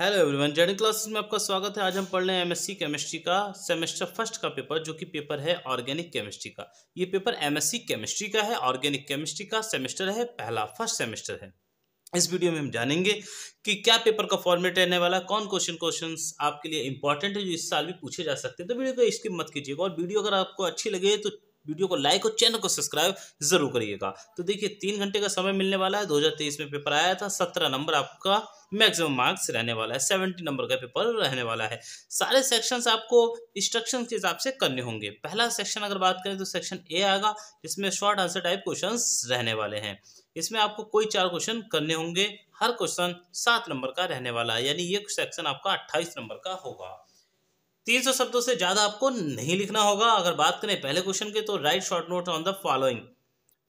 Hello everyone Z classes में आपका स्वागत है आज हम पढ़ रहे हैं एमएससी केमिस्ट्री का सेमेस्टर फर्स्ट का पेपर जो कि पेपर है ऑर्गेनिक केमिस्ट्री का ये पेपर एमएससी केमिस्ट्री का है ऑर्गेनिक केमिस्ट्री का सेमेस्टर है पहला फर्स्ट सेमेस्टर है इस वीडियो में हम जानेंगे कि क्या पेपर का फॉर्मेट रहने वाला कौन क्वेश्चन क्वेश्चन आपके लिए इंपॉर्टेंट है जो इस साल भी पूछे जा सकते हैं तो वीडियो को स्किप मत कीजिएगा और वीडियो अगर आपको अच्छी लगे तो वीडियो को लाइक और चैनल को सब्सक्राइब जरूर करिएगा तो देखिए तीन घंटे का समय मिलने वाला है दो में पेपर आया था सत्रह नंबर आपका मैक्सिमम मार्क्स रहने वाला है सेवेंटी नंबर का पेपर रहने वाला है सारे सेक्शंस आपको इंस्ट्रक्शन के हिसाब से करने होंगे पहला सेक्शन अगर बात करें तो सेक्शन ए आएगा जिसमें शॉर्ट आंसर टाइप क्वेश्चन रहने वाले हैं इसमें आपको कोई चार क्वेश्चन करने होंगे हर क्वेश्चन सात नंबर का रहने वाला है यानी ये सेक्शन आपका अट्ठाईस नंबर का होगा तीन सौ शब्दों से ज़्यादा आपको नहीं लिखना होगा अगर बात करें पहले क्वेश्चन के तो write short note on the following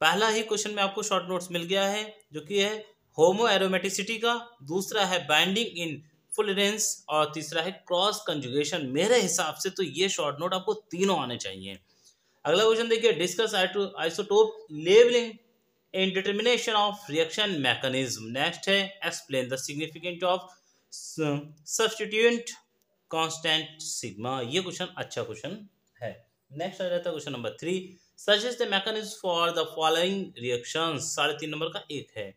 पहला ही क्वेश्चन में आपको शॉर्ट नोट्स मिल गया है जो कि है होमो एरोमेटिसिटी का दूसरा है बाइंडिंग इन फुलरेंस और तीसरा है क्रॉस कंजुगेशन मेरे हिसाब से तो ये शॉर्ट नोट आपको तीनों आने चाहिए अगला क्वेश्चन देखिए discuss isotope labelling in determination of reaction mechanism next है explain the significant of substituent constant sigma ये क्वेश्चन अच्छा क्वेश्चन है नेक्स्ट आ जाता है question number three suggest the mechanism for the following reaction साढ़े तीन नंबर का एक है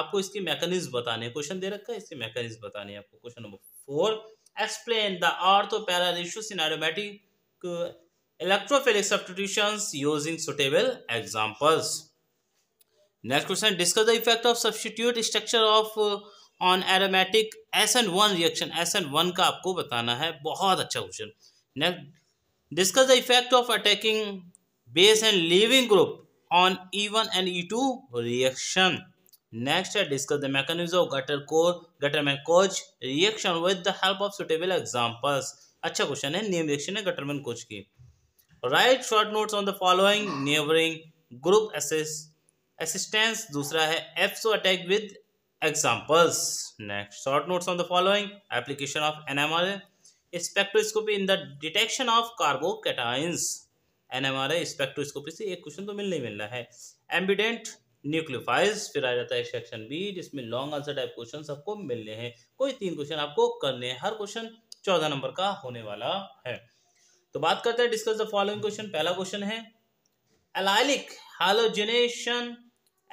आपको इसके मैकेनिज्म बताने क्वेश्चन दे रखा है इसके मैकेनिज्म बताने आपको question number four explain the para paralysis in aromatic electrophilic substitutions using suitable examples next question discuss the effect of substitute structure of on aromatic S N one reaction S N one का आपको बताना है बहुत अच्छा question next discuss the effect of attacking base and living group on E one and E two reaction next है discuss the mechanism of Gatter core Gattermann coach reaction with the help of suitable examples अच्छा question है name reaction है Gattermann Koch की write short notes on the following neighbouring group assistance दूसरा है ipso attack with Examples. Next, short notes on the following. Application of nmr NMRA. Spectroscopy in the detection of carbocations NMRI spectroscopy से एक question तो मिलने मिलना hai ambient न्यूक्लियोफाइज फिर आ जाता है सेक्शन बी जिसमें लॉन्ग आंसर टाइप क्वेश्चन सबको मिलने हैं कोई तीन क्वेश्चन आपको करने हैं हर क्वेश्चन चौदह नंबर का होने वाला है तो बात करते हैं डिस्कस द फॉलोइंग क्वेश्चन पहला क्वेश्चन है allylic halogenation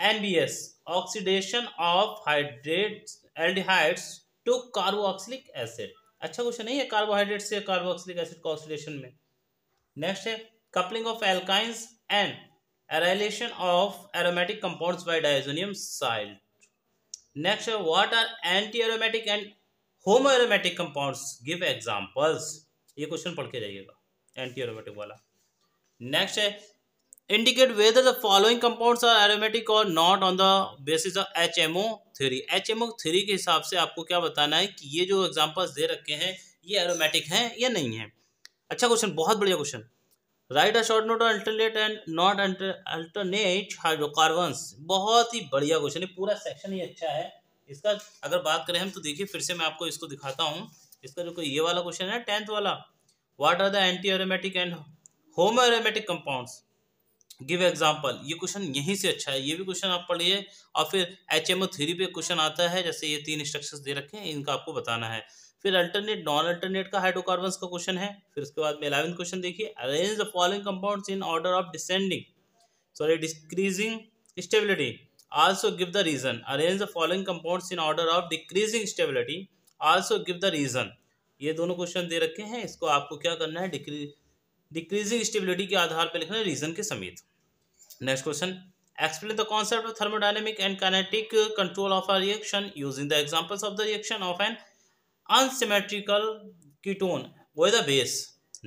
NBS oxidation of hydrates aldehydes to carboxylic acid अच्छा क्वेश्चन नहीं है कार्बोहाइड्रेट से कार्बोक्सिलिक एसिड का ऑक्सीडेशन में नेक्स्ट है coupling of alkynes and arylation of aromatic compounds by diazonium salt next है what are anti aromatic and homo aromatic compounds give examples ये question पढ़ के जाइएगा एंटी एरोमेटिक वाला नेक्स्ट है indicate whether the following compounds are aromatic or not on the basis of HMO theory. HMO theory के हिसाब से आपको क्या बताना है कि ये जो एग्जाम्पल्स दे रखे हैं ये एरोमेटिक हैं या नहीं है अच्छा क्वेश्चन बहुत बढ़िया question write a short note alternate and not alternate hydrocarbons बहुत ही बढ़िया क्वेश्चन है पूरा सेक्शन ही अच्छा है इसका अगर बात करें हम तो देखिए फिर से मैं आपको इसको दिखाता हूँ इसका जो कोई ये वाला क्वेश्चन है टेंथ वाला what are the anti aromatic and homo aromatic compounds give example ये क्वेश्चन यहीं से अच्छा है ये भी क्वेश्चन आप पढ़िए और फिर एच एम ओ थ्री पे क्वेश्चन आता है जैसे ये तीन इंस्ट्रक्शंस दे रखे हैं इनका आपको बताना है फिर अल्टरनेट नॉन अल्टरनेट का हाइड्रोकार्बन का क्वेश्चन है फिर उसके बाद में इलेवन क्वेश्चन देखिए arrange the following compound in order of descending sorry decreasing stability also give the reason arrange the following compound in order of decreasing stability also give the reason ये दोनों question दे रखे हैं इसको आपको क्या करना है डिक्री डिक्रीजिंग स्टेबिलिटी के आधार पर लिखना रीजन के समेत next question explain the concept of thermodynamic and kinetic control of a reaction using the examples of the reaction of an unsymmetrical ketone with a base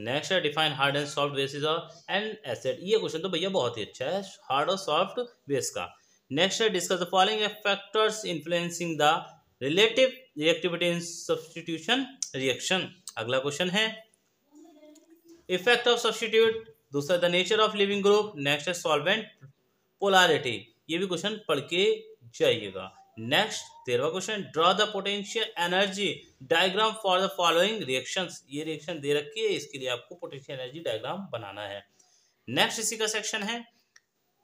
next है define hard and soft basis of and acid ये question तो भैया बहुत ही अच्छा है hard और soft base का नेक्स्ट है discuss the following factors influencing the relative reactivity in substitution reaction अगला क्वेश्चन है इफेक्ट ऑफ सब्सटीट्यूट दूसरा the nature of living group next है सॉल्वेंट पोलारिटी ये भी क्वेश्चन पढ़ के जाइएगा नेक्स्ट तेरवा question draw the potential energy diagram for the following reaction ये रिएक्शन दे रखी है इसके लिए आपको पोटेंशियल एनर्जी डायग्राम बनाना है नेक्स्ट इसी का सेक्शन है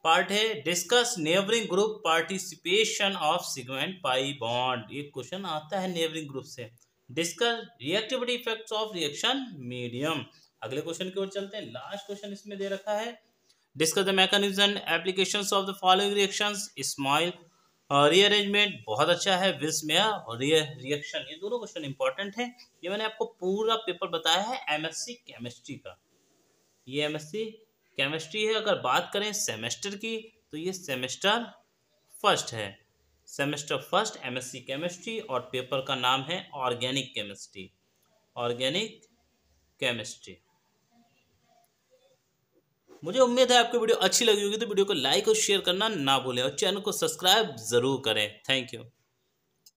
पार्ट है discuss neighbouring group participation of sigma and pi bond ये क्वेश्चन आता है नेबरिंग ग्रुप से discuss reactivity effects of reaction medium अगले क्वेश्चन की ओर चलते हैं लास्ट क्वेश्चन इसमें दे रखा है discuss the mechanism and of the following reactions smile rearrangement बहुत अच्छा है विल्स मेयर और रिएक्शन ये दोनों क्वेश्चन इंपॉर्टेंट है ये मैंने आपको पूरा पेपर बताया है एमएससी केमिस्ट्री का ये एमएससी केमिस्ट्री है अगर बात करें सेमेस्टर की तो ये सेमेस्टर फर्स्ट है सेमेस्टर फर्स्ट एमएससी केमिस्ट्री और पेपर का नाम है ऑर्गेनिक केमिस्ट्री ऑर्गेनिक केमिस्ट्री मुझे उम्मीद है आपको वीडियो अच्छी लगी होगी तो वीडियो को लाइक और शेयर करना ना भूलें और चैनल को सब्सक्राइब जरूर करें थैंक यू